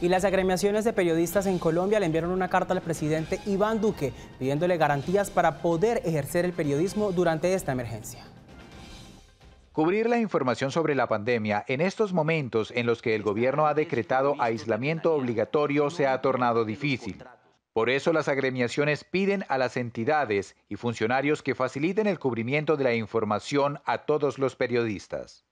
y las agremiaciones de periodistas en Colombia le enviaron una carta al presidente Iván Duque pidiéndole garantías para poder ejercer el periodismo durante esta emergencia. Cubrir la información sobre la pandemia en estos momentos en los que el gobierno ha decretado aislamiento obligatorio se ha tornado difícil. Por eso las agremiaciones piden a las entidades y funcionarios que faciliten el cubrimiento de la información a todos los periodistas.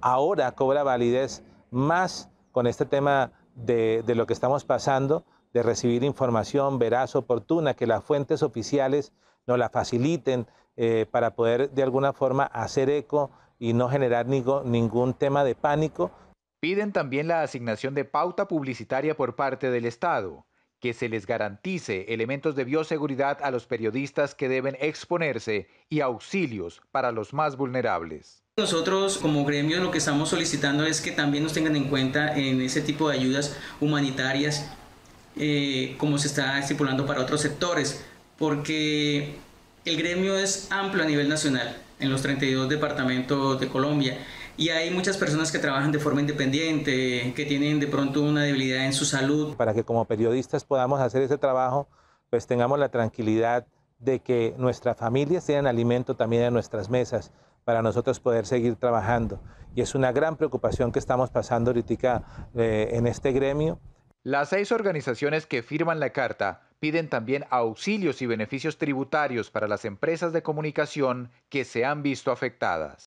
Ahora cobra validez más con este tema de, lo que estamos pasando, de recibir información veraz, oportuna, que las fuentes oficiales nos la faciliten eh, para poder de alguna forma hacer eco y no generar ningún tema de pánico. Piden también la asignación de pauta publicitaria por parte del Estado que se les garantice elementos de bioseguridad a los periodistas que deben exponerse y auxilios para los más vulnerables. Nosotros como gremio lo que estamos solicitando es que también nos tengan en cuenta en ese tipo de ayudas humanitarias eh, como se está estipulando para otros sectores, porque el gremio es amplio a nivel nacional, en los 32 departamentos de Colombia. Y hay muchas personas que trabajan de forma independiente, que tienen de pronto una debilidad en su salud. Para que como periodistas podamos hacer ese trabajo, pues tengamos la tranquilidad de que nuestras familias tengan alimento también en nuestras mesas para nosotros poder seguir trabajando. Y es una gran preocupación que estamos pasando ahorita eh, en este gremio. Las seis organizaciones que firman la carta piden también auxilios y beneficios tributarios para las empresas de comunicación que se han visto afectadas.